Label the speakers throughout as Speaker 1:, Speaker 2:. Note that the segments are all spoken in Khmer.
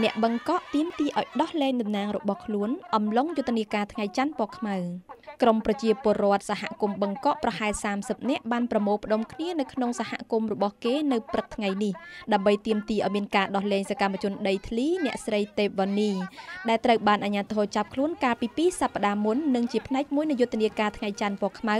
Speaker 1: អ្នកបឹងកក់ទាមទារឲ្យដោះលែងតំណាងរបស់ខ្លួនអំឡុងយុទ្ធនាការថ្ងៃច័ន្ទពណ៌ខ្មៅក្រមប្រជាពលរដ្ឋសហគមន៍បឹងកក់ប្រហែល30នាក់បានប្រមូលផ្ដុំគ្នានៅក្នុងសហគមន៍របស់គេនៅព្រឹកថ្ងៃនេះដើម្បីទាមទារឲ្យមានការដោះលែងសកម្មជនដីធ្លីអ្នកស្រីទេវនីដែលត្រូវបានអាជ្ញាធរចាប់ខ្លួនកាលពី2សប្ដាហ៍មុននិងជាផ្នែកមួយនៃយុទ្ធនាការថ្ងៃច័ន្ទពណ៌ខ្មៅ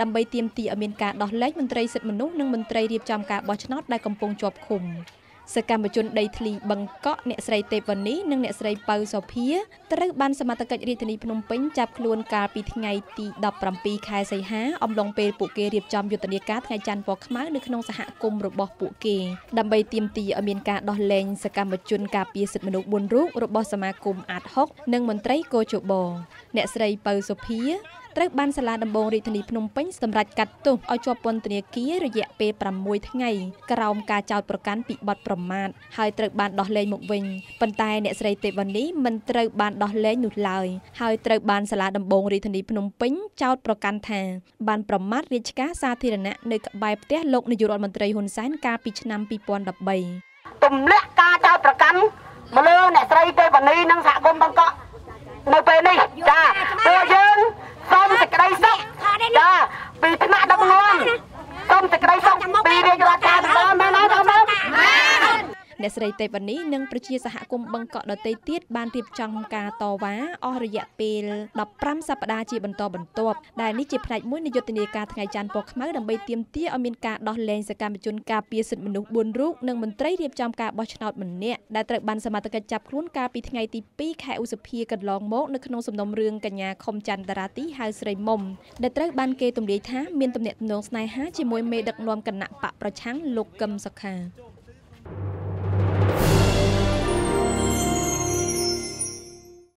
Speaker 1: ដើម្បីទាមទារឲ្យមានការដោះលែងមន្ត្រីសិទ្ធិមនុស្សនិងមន្ត្រីរៀបចំការបោះឆ្នោតដែលកំពុងជាប់ឃុំ។សកម្មជនដីធ្លីបឹងកក់អ្នកស្រីទេពវណ្ណីនិងអ្នកស្រីប៉ៅសុភាត្រូវបានសមត្ថកិច្ចរាជធានីភ្នំពេញចាប់ខ្លួនកាលពីថ្ងៃទី17ខែសីហាអំឡុងពេលពួកគេរៀបចំយុទ្ធនាការថ្ងៃច័ន្ទពណ៌ខ្មៅនៅក្នុងសហគមន៍របស់ពួកគេដើម្បីទាមទារឲ្យមានការដោះលែងសកម្មជន ការពារសិទ្ធិមនុស្ស4រូបរបស់សមាគមអាត6និងមន្ត្រីកោជបអ្នកស្រីប៉ៅសុភាត្រូវបានសាលាដំបងរាជធានីភ្នំពេញ សម្រេចកាត់ទោសឲ្យជាប់ពន្ធនាគាររយៈពេល6ថ្ងៃក្រោមការចោទប្រកាន់ពីបទប្រមាថហើយត្រូវបានដោះលែងមកវិញប៉ុន្តែអ្នកស្រីទេវនីមិនត្រូវបានដោះលែងនោះឡើយហើយត្រូវ បានសាលាដំបងរាជធានីភ្នំពេញចោទប្រកាន់ថាបានប្រមាថរាជការសាធារណៈនៅក្បែរផ្ទះលោកនាយករដ្ឋមន្ត្រីហ៊ុនសែនកាលពីឆ្នាំ2013
Speaker 2: ទម្លាក់ការចោទប្រកាន់មកលើអ្នកស្រីទេវនីនិង Tụi má đông luôn
Speaker 1: អ្នកស្រីទេវនី និងប្រជាសហគមន៍បឹងកក់ដតីទៀតបានរៀបចំការតវ៉ាអស់រយៈពេល15សប្តាហ៍ជាបន្តបន្ទាប់ដែលនេះជាផ្នែកមួយនៃយុទ្ធនាការថ្ងៃច័ន្ទពណ៌ខ្មៅដើម្បីទាមទារឲ្យមានការដោះលែងសកម្មជនការពារសិទ្ធិមនុស្ស4រូបនិងមន្ត្រីរៀបចំការបោះឆ្នោតម្នាក់ដែលត្រូវបានសមាជិកចាប់ខ្លួនកាលពីថ្ងៃទី2ខែឧសភាកន្លងមកនៅក្នុងសំណុំរឿងកញ្ញាខុមច័ន្ទតារាទីហៅស្រីមុំដែលត្រូវបានគេទម្លាយថាមានទំនាក់ទំនងស្នេហាជាមួយមេដឹកនាំគណៈបកប្រឆាំងលោកកឹមសុខា